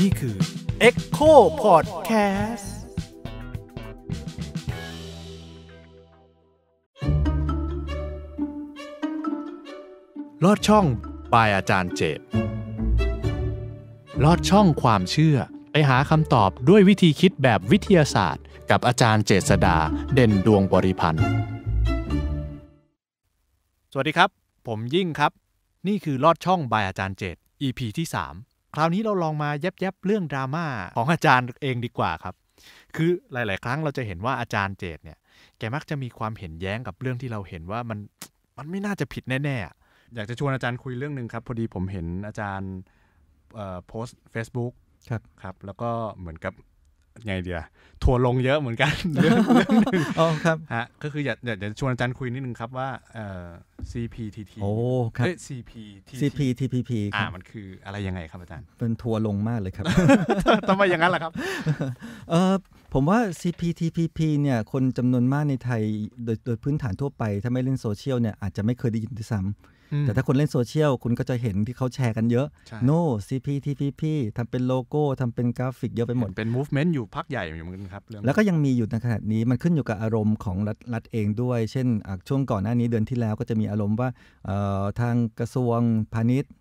นี่คือ Echo Podcast ลอดช่องปายอาจารย์เจบลอดช่องความเชื่อ ไปหาคำตอบด้วยวิธีคิดแบบวิทยาศาสตร์ กับอาจารย์เจษดาเด่นดวงบริพันธ์ สวัสดีครับ ผมยิ่งครับนี่คือลอดช่องบายอาจารย์เจต EP ที่3 คราวนี้เราลองมาแยบๆเรื่องดราม่า ของอาจารย์เองดีกว่าครับ คือหลายๆครั้งเราจะเห็นว่าอาจารย์เจตเนี่ย แกมักจะมีความเห็นแย้งกับเรื่องที่เราเห็นว่ามัน มันไม่น่าจะผิดแน่ๆ อยากจะชวนอาจารย์คุยเรื่องหนึ่งครับพอดีผมเห็นอาจารย์โพสต์ Facebook ครับ ครับ แล้วก็เหมือนกับไงเดียทัวลงเยอะเหมือนกันเรื่องนึงอ๋อครับ ฮะ ก็คืออยากอยากจะชวนอาจารย์คุยนิดนึงครับว่าเอ่อ CPTT โอ้ครับ CPTT CPTPP อ่ามันคืออะไรยังไงครับอาจารย์ เป็นทัวลงมากเลยครับ ทำไมอย่างนั้นล่ะครับ เอ่อ ผมว่า CPTPP เนี่ย คนจำนวนมากในไทยโดยโดยพื้นฐานทั่วไป ถ้าไม่เล่นโซเชียลเนี่ย อาจจะไม่เคยได้ยินด้วยซ้ำแต่ถ้าคนเล่นโซเชียล คุณก็จะเห็นที่เขาแชร์กันเยอะ no CPTPP ทำเป็นโลโก้ทำเป็นกราฟิกเยอะไปหมด เป็น movement อยู่พักใหญ่อยู่เหมือนกันครับ แล้วก็ยังมีอยู่ในขณะนี้มันขึ้นอยู่กับอารมณ์ของรัฐรัฐเองด้วย เช่นช่วงก่อนหน้านี้เดือนที่แล้วก็จะมีอารมณ์ว่าทางกระทรวง พาณิชย์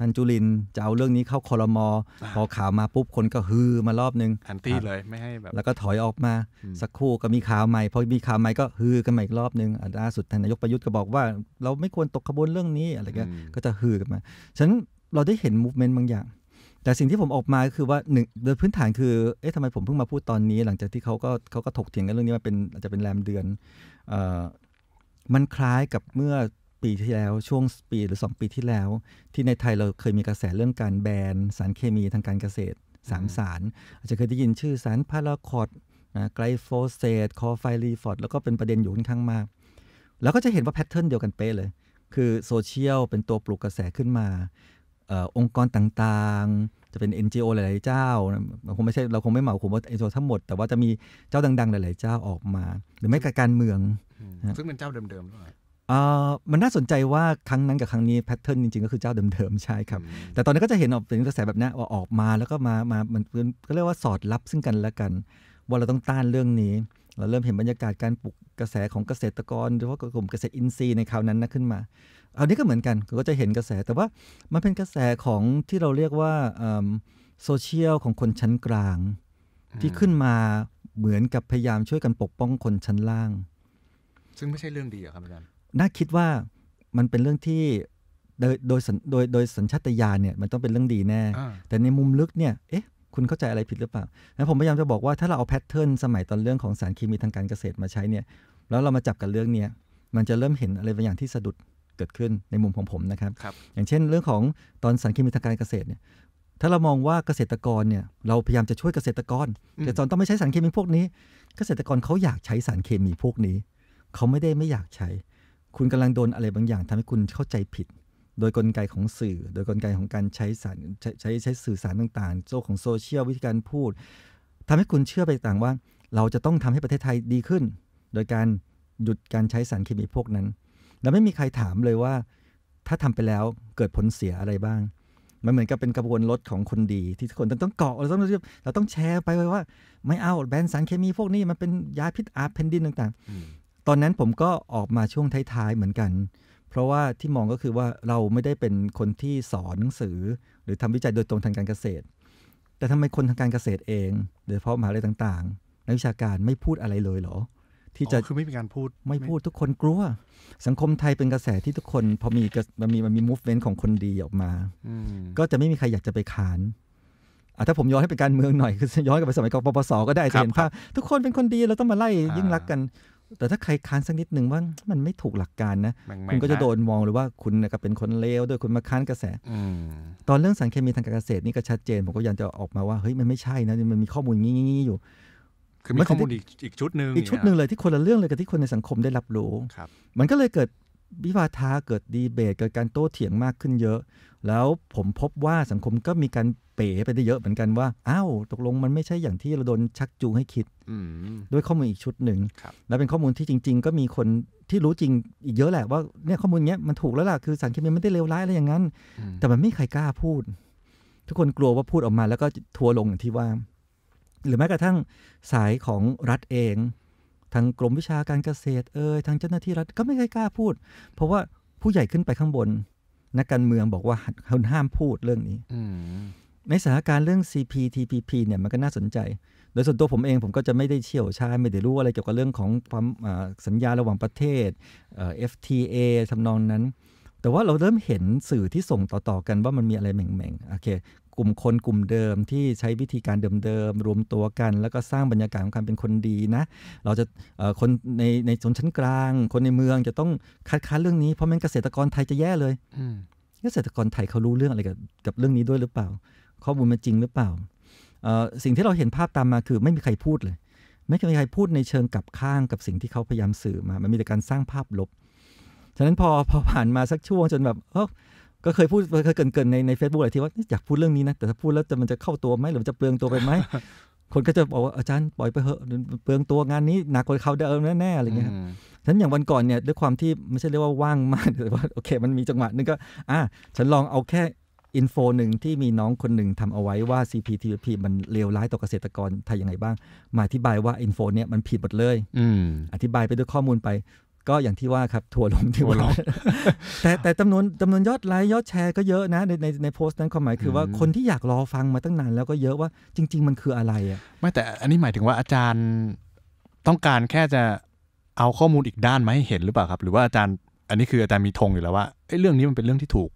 ท่านจุลินจะเอาเรื่องนี้เข้าคอรมอ พอข่าวมาปุ๊บ คนก็ฮือมารอบนึงอันตี้เลยไม่ให้แบบแล้วก็ถอยออกมา สักครู่ก็มีข่าวใหม่พอมีข่าวใหม่ก็ฮือกันใหม่อีกรอบนึงล่าสุดท่านนายกประยุทธ์ก็บอกว่าเราไม่ควรตกขบวนเรื่องนี้อะไรก็ก็จะฮือกันมา ฉะนั้นเราได้เห็นมูฟเมนต์บางอย่าง แต่สิ่งที่ผมออกมาคือว่าหนึ่งโดยพื้นฐานคือเอ๊ะทำไมผมเพิ่งมาพูดตอนนี้ หลังจากที่เขาก็เขาก็ถกเถียงกันเรื่องนี้มาเป็นอาจจะเป็นแรมเดือนเออ่มันคล้ายกับเมื่อปีที่แล้วช่วงปีหรือ 2 ปีที่แล้ว ที่ในไทยเราเคยมีกระแสเรื่องการแบนสารเคมีทางการเกษตรสามสารอาจจะเคยได้ยินชื่อสารพาราคอดไกลโฟเซตคอไฟลีฟอดแล้วก็เป็นประเด็นอยู่ค่อนข้างมาก แล้วก็จะเห็นว่าแพทเทิร์นเดียวกันเป๊ะเลย คือโซเชียลเป็นตัวปลุกกระแสขึ้นมาอองค์กรต่างๆ จะเป็น NGO หลาย ๆเจ้าคงไม่ใช่เราคงไม่เหมาคงว่าเอโซทั้งหมด แต่ว่าจะมีเจ้าดังๆ หลาย ๆเจ้าออกมา หรือไม่กับการเมือง ซึ่งเป็นเจ้าเดิมๆมันน่าสนใจว่าครั้งนั้นกับครั้งนี้แพทเทิร์นจริงๆ ก็คือเจ้าเดิมๆใช่ครับ แต่ตอนนี้ก็จะเห็นออกเป็นกระแสแบบนี้ว่าออกมาแล้วก็มามามันก็เรียกว่าสอดรับซึ่งกันและกัน ว่าเราต้องต้านเรื่องนี้ เราเริ่มเห็นบรรยากาศการปลุกกระแสของเกษตรกรโดยเฉพาะกลุ่มเกษตรอินทรีย์ในคราวนั้นนะขึ้นมาอันนี้ก็เหมือนกันก็จะเห็นกระแสแต่ว่ามันเป็นกระแสของที่เราเรียกว่าโซเชียลของคนชั้นกลาง ที่ขึ้นมาเหมือนกับพยายามช่วยกันปกป้องคนชั้นล่าง ซึ่งไม่ใช่เรื่องดีอะครับอาจารย์น่าคิดว่ามันเป็นเรื่องที่โดยโดยโดยโดยสัญชาตญาณเนี่ยมันต้องเป็นเรื่องดีแน่แต่ในมุมลึกเนี่ยเอ๊ะคุณเข้าใจอะไรผิดหรือเปล่าแล้วผมพยายามจะบอกว่าถ้าเราเอาแพทเทิร์นสมัยตอนเรื่องของสารเคมีทางการเกษตรมาใช้เนี่ยแล้วเรามาจับกันเรื่องเนี้ยมันจะเริ่มเห็นอะไรบางอย่างที่สะดุดเกิดขึ้นในมุมของผมนะครับรบอย่างเช่น เรื่องของตอนสารเคมีทางการเกษตรเนี่ยถ้าเรามองว่าเกษตรกรเนี่ยเราพยายามจะช่วยเกษตรกรแต่ตอนต้องไม่ใช้สารเคมีพวกนี้ เกษตรกรเขาอยากใช้สารเคมีพวกนี้เขาไม่ได้ไม่อยากใช้คุณกำลังโดนอะไรบางอย่างทำให้คุณเข้าใจผิด โดยกลไกของสื่อ โดยกลไกของการใช้สารใช้ใช้สื่อสารต่าง ๆโซ่ของโซเชียลวิธีการพูด ทำให้คุณเชื่อไปต่างว่า เราจะต้องทำให้ประเทศไทยดีขึ้น โดยการหยุดการใช้สารเคมีพวกนั้น แล้วไม่มีใครถามเลยว่า ถ้าทำไปแล้วเกิดผลเสียอะไรบ้าง มันเหมือนกับเป็นกระบวนรถของคนดี ที่คนต้องเกาะเราต้องเราต้องแชร์ไปว่าไม่เอาแบนสารเคมีพวกนี้มันเป็นยาพิษอาแผ่นดินต่าง ๆตอนนั้นผมก็ออกมาช่วงท้ายๆ เหมือนกัน เพราะว่าที่มองก็คือว่าเราไม่ได้เป็นคนที่สอนหนังสือหรือทำวิจัยโดยตรงทางการเกษตร แต่ทำไมคนทางการเกษตรเองโดยเฉพาะมหาลัยต่างๆ นักวิชาการไม่พูดอะไรเลยเหรอที่จะคือไม่มีการพูด ไม่พูดทุกคนกลัว สังคมไทยเป็นกระแสที่ทุกคนพอมีมันมีมันมีมูฟเวนต์ของคนดีออกมาก็จะไม่มีใครอยากจะไปขานถ้าผมย้อนให้เป็นการเมืองหน่อยคือย้อนกลับไปสมัยกปปสก็ได้เห็นภาพทุกคนเป็นคนดีเราต้องมาไล่ยิ่งรักกันแต่ถ้าใครค้านสักนิดหนึ่งว่ามันไม่ถูกหลักการนะคุณก็จะโดนมองเลยว่าคุณก็เป็นคนเลวโดยคุณมาค้านกระแสตอนเรื่องสารเคมีทางการเกษตรนี่ก็ชัดเจนผมก็ยังจะออกมาว่าเฮ้ยมันไม่ใช่นะมันมีข้อมูลงี้ๆอยู่คือมีข้อมูลอีกอีกชุดหนึ่งอีกชุดหนึ่งเลยที่คนละเรื่องเลยกับที่คนในสังคมได้รับรู้มันก็เลยเกิดวิวาทาเกิดดีเบตเกิดการโต้เถียงมากขึ้นเยอะ แล้วผมพบว่าสังคมก็มีการเป๋ไปได้เยอะเหมือนกันว่าอ้าวตกลงมันไม่ใช่อย่างที่เราโดนชักจูงให้คิดด้วยข้อมูลอีกชุดหนึ่งแล้วเป็นข้อมูลที่จริง ๆ ก็มีคนที่รู้จริงอีกเยอะแหละ ว่าเนี่ยข้อมูลเนี้ยมันถูกแล้วล่ะคือสารเคมีไม่ได้เลวร้ายอะไรอย่างนั้น แต่มันไม่ใครกล้าพูดทุกคนกลัวว่าพูดออกมา แล้วก็ทัวลงอย่างที่ว่า หรือแม้กระทั่งสายของรัฐเองทางกรมวิชาการเกษตรเอ่ยทางเจ้าหน้าที่รัฐก็ไม่เคยกล้าพูด เพราะว่าผู้ใหญ่ขึ้นไปข้างบน นักการเมืองบอกว่าห้ามพูดเรื่องนี้ในสถานการณ์เรื่อง CPTPP เนี่ยมันก็น่าสนใจ โดยส่วนตัวผมเองผมก็จะไม่ได้เชี่ยวชาญไม่ได้รู้อะไรเกี่ยวกับเรื่องของความสัญญาระหว่างประเทศ FTA ทำนองนั้น แต่ว่าเราเริ่มเห็นสื่อที่ส่งต่อๆกันว่ามันมีอะไรแหม่งๆโอเคกลุ่มคนกลุ่มเดิมที่ใช้วิธีการเดิมๆรวมตัวกัน แล้วก็สร้างบรรยากาศของการเป็นคนดีนะ เราจะคนในในชนชั้นกลาง คนในเมืองจะต้องคัดค้านเรื่องนี้เพราะมันเกษตรกรไทยจะแย่เลยเกษตรกรไทยเขารู้เรื่องอะไรกับกับเรื่องนี้ด้วยหรือเปล่า ข้อมูลมันจริงหรือเปล่าสิ่งที่เราเห็นภาพตามมาคือไม่มีใครพูดเลย ไม่มีใครพูดในเชิงกับข้างกับสิ่งที่เขาพยายามสื่อมามันมีแต่การสร้างภาพลบฉะนั้นพอพอผ่านมาสักช่วงจนแบบก็เคยพูดเคยเกินๆในในเฟซบุ๊กหลายทีว่าอยากพูดเรื่องนี้นะ แต่ถ้าพูดแล้วจะมันจะเข้าตัวไหมหรือมันจะเปลืองตัวไปไหมคนก็จะบอกว่า อาจารย์ ปล่อยไปเถอะเปลืองตัวงานนี้หนักกว่าเขาเดิมแน่ๆอะไรเงี้ยครับฉันอย่างวันก่อนเนี่ยด้วยความที่ไม่ใช่เรียกว่าว่างมากแต่ว่าโอเคมันมีจังหวะนึงก็อ่ะฉันลองเอาแค่อินโฟหนึ่งที่มีน้องคนหนึ่งทำเอาไว้ว่า CPTPP มันเลวร้ายต่อเกษตรกรไทยยังไงบ้าง มาอธิบายว่าอินโฟเนี่ยมันผิดหมดเลยออธิบายไปด้วยข้อมูลไปก็อย่างที่ว่าครับทัวลงที่วลงแต่แต่จำนวนจำนวนยอดไลค์ยอดแชร์ก็เยอะนะ ในในในโพสต์นั้นความหมายคือว่าคนที่อยากรอฟังมาตั้งนานแล้วก็เยอะว่าจริง ๆ มันคืออะไรอ่ะไม่แต่อันนี้หมายถึงว่าอาจารย์ต้องการแค่จะเอาข้อมูลอีกด้านมาให้เห็นหรือเปล่าครับ หรือว่าอาจารย์อันนี้คืออาจารย์มีธงอยู่แล้วว่าเรื่องนี้มันเป็นเรื่องที่ถูก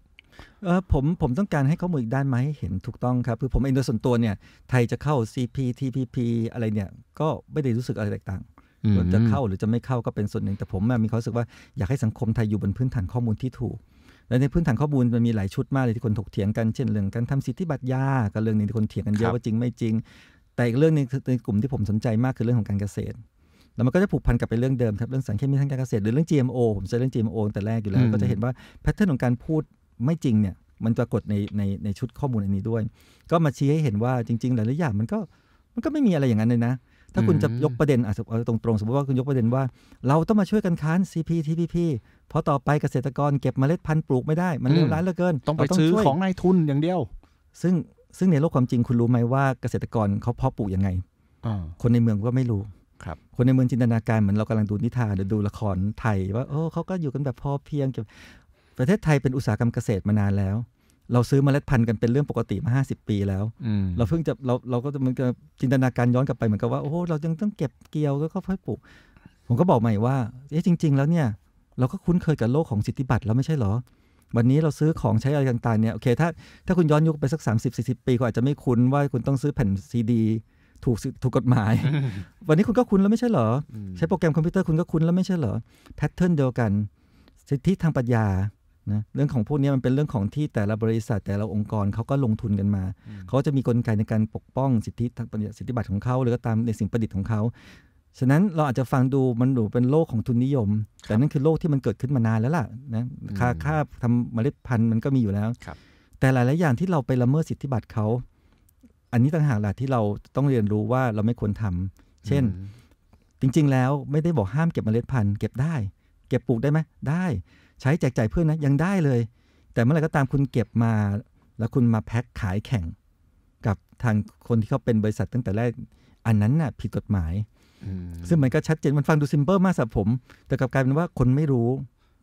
เออผมผมต้องการให้ข้อมูลอีกด้านมาให้เห็นถูกต้องครับ คือผมเองโดยส่วนตัวเนี่ยไทยจะเข้า CP TPP อะไรเนี่ยก็ไม่ได้รู้สึกอะไรแตกต่างจะเข้าหรือจะไม่เข้าก็เป็นส่วนหนึ่งแต่ผมมีความรู้สึกว่าอยากให้สังคมไทยอยู่บนพื้นฐานข้อมูลที่ถูกและในพื้นฐานข้อมูลมันมีหลายชุดมากเลยที่คนถกเถียงกันเช่นเรื่องการทำสิทธิบัตรยากับเรื่องนึงที่คนเถียงกันเยอะว่าจริงไม่จริง แต่อีกเรื่องนึงในกลุ่มที่ผมสนใจมากคือเรื่องของการเกษตรแล้วมันก็จะผูกพันกับไปเรื่องเดิมครับเรื่องสารเคมีทางการเกษตร หรือเรื่อง GMO ผมจะเรื่อง GMO แต่แรกอยู่แล้วก็จะเห็นว่าแพทเทิร์นของการพูดไม่จริงเนี่ยมันปรากฏในในในชุดข้อมูลอันนี้ด้วย ก็มาชี้ให้เห็นว่าจริง ๆ หลายๆอย่างมันก็มันก็ไม่มีอะไรอย่างนั้นเลยนะถ้าคุณจะยกประเด็นอ่ะตรงๆสมมติว่าคุณยกประเด็นว่า เราต้องมาช่วยกันค้าน CPTPP เพราะต่อไปเกษตรกรเก็บเมล็ดพันธุ์ปลูกไม่ได้ มันเลวร้ายเหลือเกินต้องไปซื้อของนายทุนอย่างเดียว ซึ่งซึ่งในโลกความจริงคุณรู้ไหมว่าเกษตรกรเขาเพาะปลูกยังไงคนในเมืองก็ไม่รู้ครับ คนในเมืองจินตนาการเหมือนเรากำลังดูนิทานหรือดูละครไทย ว่าโอ้เขาก็อยู่กันแบบพอเพียงประเทศไทยเป็นอุตสาหกรรมเกษตรมานานแล้วเราซื้อมเมล็ดพันธุ์กันเป็นเรื่องปกติมา 50 ปีแล้ว เราเพิ่งจะเราเราก็จะมันจะจินตนาการย้อนกลับไปเหมือนกับว่า โอ้เรายังต้องเก็บเกี่ยวแล้วก็ค่อยปลูกผมก็บอกใหม่ว่าเอ๊ะจริง ๆ แล้วเนี่ย เราก็คุ้นเคยกับโลกของสิทธิบัตรแล้วไม่ใช่หรอ วันนี้เราซื้อของใช้อะไรต่างๆเนี่ยโอเคถ้าถ้าคุณย้อนยุคไปสัก 30-40 ปีก็อาจจะไม่คุ้นว่าคุณต้องซื้อแผ่นซีดีถูกถูกกฎหมาย วันนี้คุณก็คุ้นแล้วไม่ใช่เหรอ ใช้โปรแกรมคอมพิวเตอร์คุณก็คุ้นแล้วไม่ใช่เหรอแพทเทิร์นเดียวกัน สิทธิทางปัญญานะเรื่องของพวกนี้มันเป็นเรื่องของที่แต่ละบริษัทแต่ละองค์กรเขาก็ลงทุนกันมาเขาจะมีกลไกในการปกป้องสิทธิทางปสิทธิบัตรของเขาหรือก็ตามในสิ่งประดิษฐ์ของเขาฉะนั้นเราอาจจะฟังดูมันดูเป็นโลกของทุนนิยม แต่นั่นคือโลกที่มันเกิดขึ้นมานานแล้วล่ะนะค่าค่าทำเมล็ดพันธุ์มันก็มีอยู่แล้วแต่หลายหลายอย่างที่เราไปละเมิดสิทธิบัตรเขาอันนี้ต่างหากแหละที่เราต้องเรียนรู้ว่าเราไม่ควรทำ เช่น จริงๆ แล้วไม่ได้บอกห้ามเก็บเมล็ดพันธุ์เก็บได้ เก็บปลูกได้ไหมได้ใช้แจกจ่ายเพื่อนนะยังได้เลย แต่เมื่อไหร่ก็ตามคุณเก็บมาแล้วคุณมาแพ็คขายแข่ง กับทางคนที่เขาเป็นบริษัทตั้งแต่แรกอันนั้นนะ่ะ ผิดกฎหมาย ซึ่งมันก็ชัดเจนมันฟังดูซิมเปิลมากสำหรับผม แต่กับกลายเป็นว่าคนไม่รู้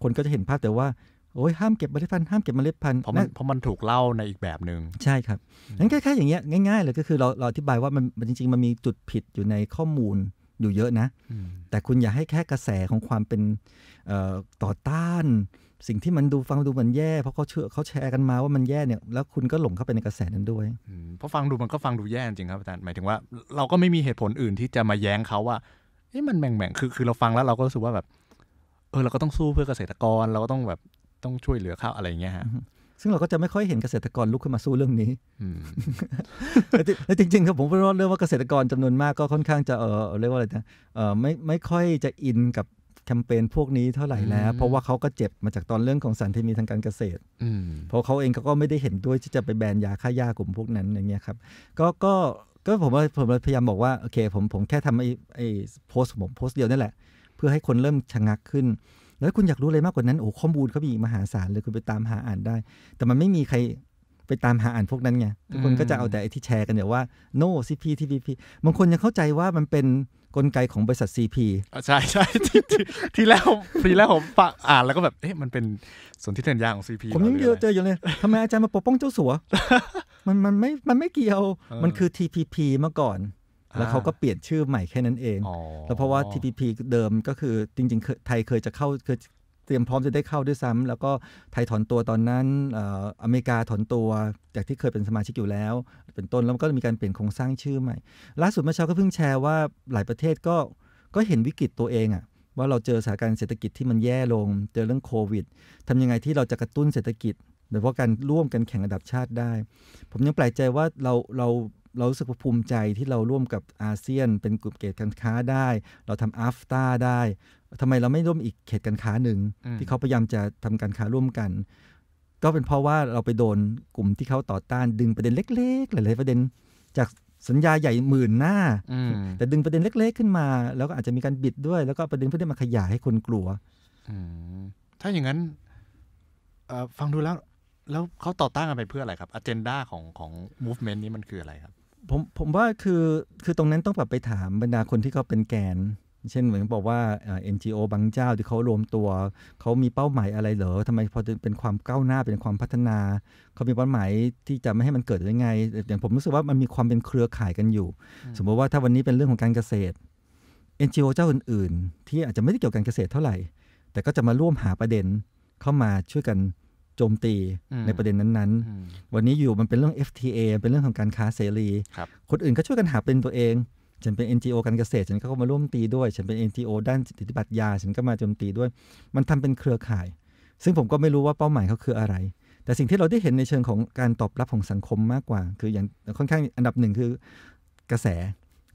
คนก็จะเห็นภาพแต่ว่า โอ้ยห้ามเก็บเมล็ดพันธุ์ห้ามเก็บเมล็ดพันธุ์เพราะมันเพราะมันถูกเล่าในอีกแบบหนึ่งใช่ครับงั้นแค่ๆอย่างเงี้ยง่ายๆเลยก็คือเราเราอธิบายว่ามันจริง ๆมันมีจุดผิดอยู่ในข้อมูลอยู่เยอะนะแต่คุณอย่าให้แค่กระแสของความเป็นต่อต้าน สิ่งที่มันดูฟังดูมันแย่ เพราะเขาเชื่อเขาแชร์กันมาว่ามันแย่เนี่ยแล้วคุณก็หลงเข้าไปในกระแสนั้นด้วยเพราะฟังดูมันก็ฟังดูแย่จริงครับอาจารย์หมายถึงว่า เราก็ไม่มีเหตุผลอื่นที่จะมาแย้งเขาว่าเฮ้ยมันแหม่งคือคือเราฟังแล้วเราก็รู้สึกว่าแบบเออเราก็ต้องสู้เพื่อเกษตรกรเราก็ต้องแบบต้องช่วยเหลือข้าวอะไรเงี้ยฮะซึ่งเราก็จะไม่ค่อยเห็นเกษตรกรลุกขึ้นมาสู้เรื่องนี้แต่จริงๆครับผมพูดเรื่องว่าเกษตรกรจำนวนมากก็ค่อนข้างจะเออเรียกว่าอะไรนะเออไม่ไม่ค่อยจะอินกับแคมเปญพวกนี้เท่าไหร่แล้ว เพราะว่าเขาก็เจ็บมาจากตอนเรื่องของสารเคมีทางการเกษตรเพราะเขาเองเขาก็ไม่ได้เห็นด้วยที่จะไปแบนยาฆ่าหญ้ากลุ่มพวกนั้นอย่างเงี้ยครับ ก็ก็ก็ผมผมพยายามบอกว่าโอเค ผมผมแค่ทำไอ้ไอ้โพสผมโพสเดียวนี่แหละ เพื่อให้คนเริ่มชะงักขึ้นแล้วคุณอยากรู้อะไรมากกว่านั้น โอ้ ข้อมูลเขามีมหาศาลเลย คุณไปตามหาอ่านได้ แต่มันไม่มีใครไปตามหาอ่านพวกนั้นไงทุกคนก็จะเอาแต่ไอที่แชร์กันเดี่ยว่า no CP TPP บางคนยังเข้าใจว่ามันเป็นกลไกของบริษัท CP ใช่ใช่ที่ที่แล้วทีแล้วผมฟังอ่านแล้วก็แบบ เอ๊ะ มันเป็นส่วนทเิสันยาของ CP ผมยังเจออยู่เลยทำไมอาจารย์มาปกป้องเจ้าสัวมันมันไม่มันไม่เกี่ยวมันคือ TPP เมื่อก่อนแล้วเขาก็เปลี่ยนชื่อใหม่แค่นั้นเอง แล้วเพราะว่า TPP เดิมก็คือจริงๆ ไทยเคยจะเข้าเคยเตรียมพร้อมจะได้เข้าด้วยซ้ำ แล้วก็ไทยถอนตัวตอนนั้น อเมริกาถอนตัว จากที่เคยเป็นสมาชิกอยู่แล้ว เป็นต้น แล้วก็มีการเปลี่ยนโครงสร้างชื่อใหม่ ล่าสุดเมื่อเช้าก็เพิ่งแชร์ว่าหลายประเทศก็ก็เห็นวิกฤตตัวเองอะว่าเราเจอสถานการณ์เศรษฐกิจที่มันแย่ลง เจอเรื่องโควิด ทำยังไงที่เราจะกระตุ้นเศรษฐกิจโดยเฉพาะการร่วมกันแข่งระดับชาติได้ ผมยังแปลกใจว่าเราเราเรารู้สึกภูมิใจที่เราร่วมกับอาเซียน เป็นกลุ่มเกตการค้าได้ เราทำอัฟตาได้ทำไมเราไม่ร่วมอีกเขตการค้าหนึ่งที่เขาพยายามจะทำการค้าร่วมกัน ก็เป็นเพราะว่าเราไปโดนกลุ่มที่เขาต่อต้าน ดึงประเด็นเล็ก ๆ หลายๆประเด็นจากสัญญาใหญ่หมื่นหน้าแต่ดึงประเด็นเล็กๆขึ้นมา แล้วก็อาจจะมีการบิดด้วย แล้วก็ประเด็นพวกนี้มาขยายให้คนกลัวถ้าอย่างนั้นฟังดูแล้วแล้วเขาต่อต้านกันไปเพื่ออะไรครับอเจนดาของของมูฟเมนต์นี้มันคืออะไรครับผมผมว่าคือคือตรงนั้นต้องแบบไปถามบรรดาคนที่เขาเป็นแกน เช่น เหมือนบอกว่าเอ็นจีโอบางเจ้าที่เขารวมตัวเขามีเป้าหมายอะไรเหรอทำไมพอเป็นความก้าวหน้าเป็นความพัฒนาเขามีเป้าหมายที่จะไม่ให้มันเกิดยังไง อย่างผมรู้สึกว่ามันมีความเป็นเครือข่ายกันอยู่ สมมติว่าถ้าวันนี้เป็นเรื่องของการเกษตร NGO เจ้าอื่น ๆ ที่อาจจะไม่ได้เกี่ยวกับเกษตรเท่าไหร่ แต่ก็จะมาร่วมหาประเด็นเข้ามาช่วยกันโจมตีในประเด็นนั้นๆ วันนี้อยู่มันเป็นเรื่อง FTA เป็นเรื่องของการค้าเสรีคนอื่นก็ช่วยกันหาเป็นตัวเองฉันเป็น NGO การเกษตรฉันก็มาร่วมตีด้วยฉันเป็น NGO ด้านสิทธิบัตรยาฉันก็มาโจมตีด้วย มันทำเป็นเครือข่าย ซึ่งผมก็ไม่รู้ว่าเป้าหมายเขาคืออะไร แต่สิ่งที่เราได้เห็นในเชิงของการตอบรับของสังคมมากกว่าคืออย่างค่อนข้างอันดับหนึ่งคือกระแส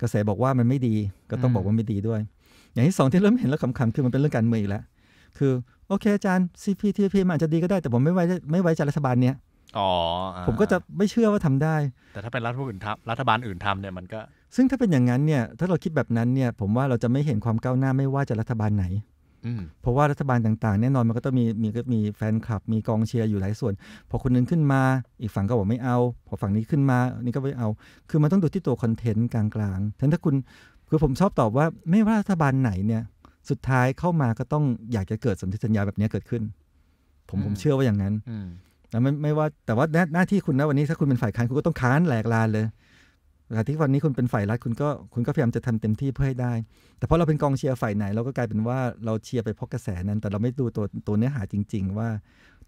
กระแสบอกว่ามันไม่ดี ก็ต้องบอกว่าไม่ดีด้วย อย่างที่สองที่เริ่มเห็นแล้วขำๆคือมันเป็นเรื่องการเมืองอีกแล้วคือโอเคอาจารย์ CPTP มันอาจจะดีก็ได้แต่ผมไม่ไว้ไม่ไว้ใจรัฐบาลเนี้ยอ๋อผมก็จะไม่เชื่อว่าทำได้ แต่ถ้าเป็นรัฐอื่นทำรัฐบาลอื่นทำเนี่ยมันก็ ซึ่งถ้าเป็นอย่างนั้นเนี่ยถ้าเราคิดแบบนั้นเนี่ยผมว่าเราจะไม่เห็นความก้าวหน้าไม่ว่าจะรัฐบาลไหนเพราะว่ารัฐบาลต่างๆ แน่นอนมันก็ต้องมีมีก็มีแฟนคลับมีกองเชียร์อยู่หลายส่วนพอคนนึงขึ้นมา อีกฝั่งก็บอกไม่เอา พอฝั่งนี้ขึ้นมานี่ก็ไม่เอา คือมันต้องดูที่ตัวคอนเทนต์กลางๆทั้งถ้าคุณคือผมชอบตอบว่าไม่ว่ารัฐบาลไหนเนี่ยสุดท้ายเข้ามาก็ต้องอยากจะเกิดสนธิสัญญาแบบนี้เกิดขึ้น ผมผมเชื่อว่าอย่างนั้นแล้วไม่ไม่ว่าแต่ว่าหน้าที่คุณนะวันนี้ถ้าคุณเป็นฝ่ายค้านคุณก็ต้องค้านแหลกลานเลยแต่ที่วันนี้คุณเป็นฝ่ายรัฐคุณก็คุณก็พยายามจะทำเต็มที่เพื่อให้ได้ แต่พอเราเป็นกองเชียร์ฝ่ายไหนเราก็กลายเป็นว่าเราเชียร์ไปเพราะกระแสนั้นแต่เราไม่ดูตัวตัวเนื้อหาจริง ๆ ว่า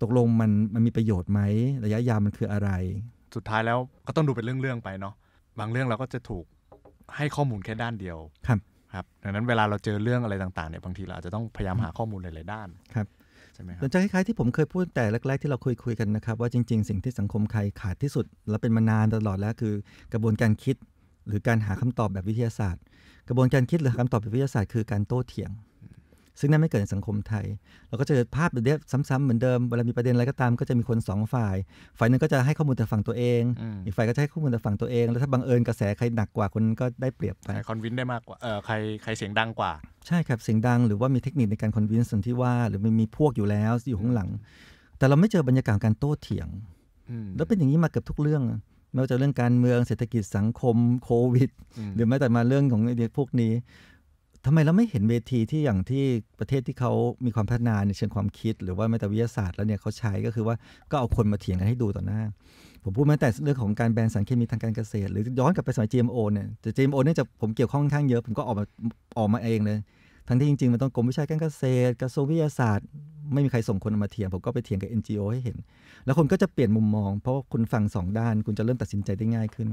ตกลงมันมันมีประโยชน์ไหมระยะยาวมันคืออะไร สุดท้ายแล้วก็ต้องดูเป็นเรื่องๆไปเนาะบางเรื่องเราก็จะถูกให้ข้อมูลแค่ด้านเดียวครับครับดังนั้นเวลาเราเจอเรื่องอะไรต่างๆเนี่ยบางทีเราอาจจะต้องพยายามหาข้อมูลหลายๆด้านครับใช่ไหมครับหลังจากคล้ายๆที่ผมเคยพูดแต่แรกๆที่เราคุยคุยกันนะครับ ว่าจริงๆสิ่งที่สังคมไทยขาดที่สุด และเป็นมานานตลอดแล้วคือ กระบวนการคิด หรือการหาคำตอบแบบวิทยาศาสตร์ กระบวนการคิดหรือคำตอบแบบวิทยาศาสตร์คือการโต้เถียงซึ่งนั่นไม่เกิดในสังคมไทย เราก็จะเจอภาพแบบนี้ซ้ำๆเหมือนเดิมเวลามีประเด็นอะไรก็ตามก็จะมีคนสองฝ่าย ฝ่ายนึงก็จะให้ข้อมูลแต่ฝั่งตัวเองอีกฝ่ายก็จะให้ข้อมูลแต่ฝั่งตัวเองแล้วถ้าบังเอิญกระแสใครหนักกว่าคนก็ได้เปรียบไปคอนวินได้มากกว่าเออใครใครเสียงดังกว่า ใช่ครับเสียงดังหรือว่ามีเทคนิคในการคอนวินส่วนที่ว่าหรือมันมีพวกอยู่แล้วอยู่ข้างหลังแต่เราไม่เจอบรรยากาศการโต้เถียงแล้วเป็นอย่างนี้มาเกือบทุกเรื่องไม่ว่าจะเรื่องการเมืองเศรษฐกิจสังคมโควิด หรือแม้แต่มาเรื่องของพวกนี้ทำไมเราไม่เห็นเวทีที่อย่างที่ประเทศที่เขามีความพัฒนาในเชิงความคิดหรือว่าแม้แต่วิทยาศาสตร์แล้วเนี่ยเขาใช้ก็คือว่าก็เอาคนมาเถียงกันให้ดูต่อหน้า ผมพูดมาแต่เรื่องของการแบนสารเคมีทางการเกษตร หรือย้อนกลับไปสมัย GMO เนี่ยแต่ GMO เนี่ยจะผมเกี่ยวข้องค่อนข้างเยอะ ผมก็ออกมาออกมาเองเลยทั้งที่จริงๆมันต้องกรมวิชาการเกษตรกระทรวงวิทยาศาสตร์ ไม่มีใครส่งคนมาเถียงผมก็ไปเถียงกับ NGO ให้เห็น แล้วคนก็จะเปลี่ยนมุมมอง เพราะว่าคุณฟังสองด้านคุณจะเริ่มตัดสินใจได้ง่ายขึ้น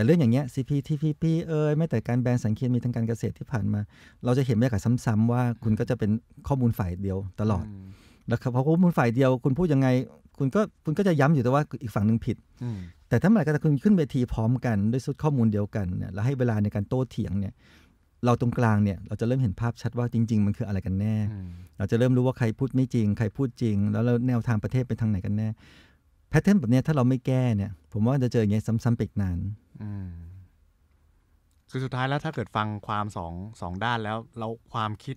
แต่เรื่องอย่างเงี้ย CPTPP เอ่ยไม่แต่การแบนสังเคียนมีทางการเกษตรที่ผ่านมา เราจะเห็นไยากาศซ้ำๆว่าคุณก็จะเป็นข้อมูลฝ่ายเดียวตลอดแล้วพอข้อมูลฝ่ายเดียว คุณพูดยังไงคุณก็คุณก็จะย้ำอยู่แต่ว่าอีกฝั่งหนึ่งผิด แต่ถ้าเมื่อไหร่ก็คุณขึ้นเวทีพร้อมกันด้วยชุดข้อมูลเดียวกันเนี่ยแล้วให้เวลาในการโต้เถียงเนี่ยเราตรงกลางเนี่ยเราจะเริ่มเห็นภาพชัดว่าจริง ๆ มันคืออะไรกันแน่ เราจะเริ่มรู้ว่าใครพูดไม่จริง ใครพูดจริง แล้วแนวทางประเทศเป็นทางไหนกันแน่ แพทเทิร์นแบบนี้ถ้าเราไม่แก้เนี่ยผมว่าจะเจออย่างนี้ซ้ำๆไปอีกนานคือสุดท้ายแล้วถ้าเกิดฟังความสองสองด้านแล้วเราความคิด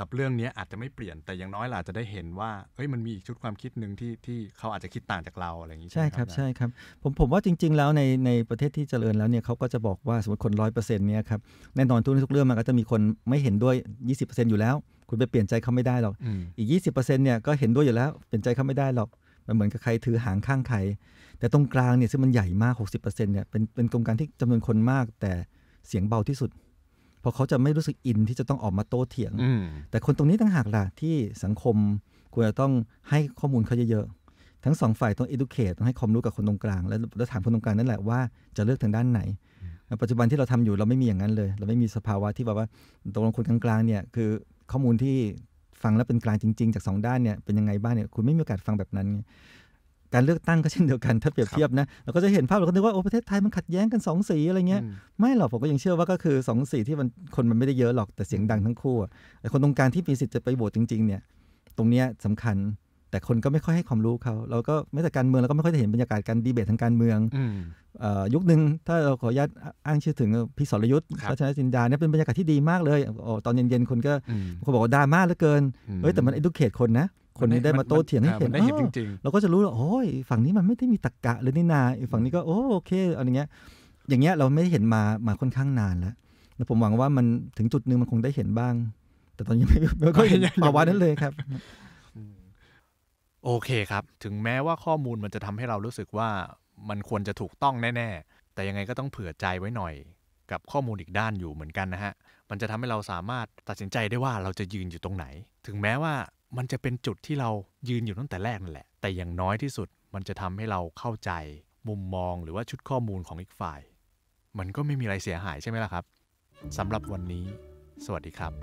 กับเรื่องนี้อาจจะไม่เปลี่ยน แต่อย่างน้อยเราจะได้เห็นว่าเฮ้ยมันมีอีกชุดความคิดหนึ่งที่ที่เขาอาจจะคิดต่างจากเราอะไรอย่างนี้ใช่ครับใช่ครับผมผมว่าจริงๆแล้วในในประเทศที่เจริญแล้วเนี่ยเขาก็จะบอกว่าสมมติคนร้อยเปอร์เซ็นต์เนี่ยครับแน่นอนทุกทุกเรื่องมันก็จะมีคนไม่เห็นด้วย 20%อยู่แล้ว คุณไปเปลี่ยนใจเขาไม่ได้หรอกอีก 20%เนี่ยก็เห็นด้วยอยู่แล้ว เปลี่ยนใจเขาไม่ได้หรอกมันเหมือนกับใครถือหางข้างใครแต่ตรงกลางเนี่ยซึ่งมันใหญ่มาก 60%เนี่ยเป็นเป็นกรมการที่จำนวนคนมาก แต่เสียงเบาที่สุด เพราะเขาจะไม่รู้สึกอินที่จะต้องออกมาโต้เถียงแต่คนตรงนี้ต่างหากล่ะที่สังคมควรจะต้องให้ข้อมูลเขาเยอะๆทั้งสองฝ่ายต้อง educate ต้องให้ความรู้กับคนตรงกลาง แล้วแล้วถามคนตรงกลางนั่นแหละว่า จะเลือกทางด้านไหนปัจจุบันที่เราทำอยู่เราไม่มีอย่างนั้นเลยเราไม่มีสภาวะที่แบบว่าตกลงคนกลางๆเนี่ยคือข้อมูลที่ฟังแล้วเป็นกลางจริง ๆ จาก 2 ด้านเนี่ยเป็นยังไงบ้างเนี่ยคุณไม่มีโอกาสฟังแบบนั้นไงการเลือกตั้งก็เช่นเดียวกันถ้าเปรียบเทียบนะเราก็จะเห็นภาพเราก็นึกว่า โอ้ ประเทศไทยมันขัดแย้งกัน 2 สี อะไรเงี้ย ไม่หรอกผมก็ยังเชื่อว่าก็คือ 2 สีที่มันคนมันไม่ได้เยอะหรอกแต่เสียงดังทั้งคู่แต่คนตรงการที่มีสิทธิ์จะไปโหวตจริงๆ เนี่ยตรงเนี้ยสาคัญแต่คนก็ไม่ค่อยให้ความรู้เขา เราก็ไม่แต่การเมืองเราก็ไม่ค่อยได้เห็นบรรยากาศการดีเบตทางการเมือง ยุคหนึ่งถ้าเราขออนุญาตอ้างชื่อถึงพี่สรยุทธ์รัชนจินดาเนี่ยเป็นบรรยากาศที่ดีมากเลยอตอนเย็นๆคนก็คนบอกว่าดราม่าเหลือเกินเฮ้ยแต่มันเอดูเคตคนนะ คนนี้ได้มาโต้เถียงให้เห็นเราก็จะรู้ว่าโอ้ยฝั่งนี้มันไม่ได้มีตะกะหรือนินาฝั่งนี้ก็ โอเคอะไรเงี้ย อย่างเงี้ยเราไม่ได้เห็นมามาค่อนข้างนานแล้วแล้วผมหวังว่ามันถึงจุดหนึ่งมันคงได้เห็นบ้าง แต่ตอนนี้ไม่ค่อยเห็นภาวะนั้นเลยครับโอเคครับ ถึงแม้ว่าข้อมูลมันจะทำให้เรารู้สึกว่ามันควรจะถูกต้องแน่ๆ แต่ยังไงก็ต้องเผื่อใจไว้หน่อย กับข้อมูลอีกด้านอยู่เหมือนกันนะฮะ มันจะทำให้เราสามารถตัดสินใจได้ว่าเราจะยืนอยู่ตรงไหน ถึงแม้ว่ามันจะเป็นจุดที่เรายืนอยู่ตั้งแต่แรกนั่นแหละ แต่อย่างน้อยที่สุดมันจะทำให้เราเข้าใจมุมมองหรือว่าชุดข้อมูลของอีกฝ่ายมันก็ไม่มีอะไรเสียหายใช่ไหมล่ะครับสำหรับวันนี้ สวัสดีครับ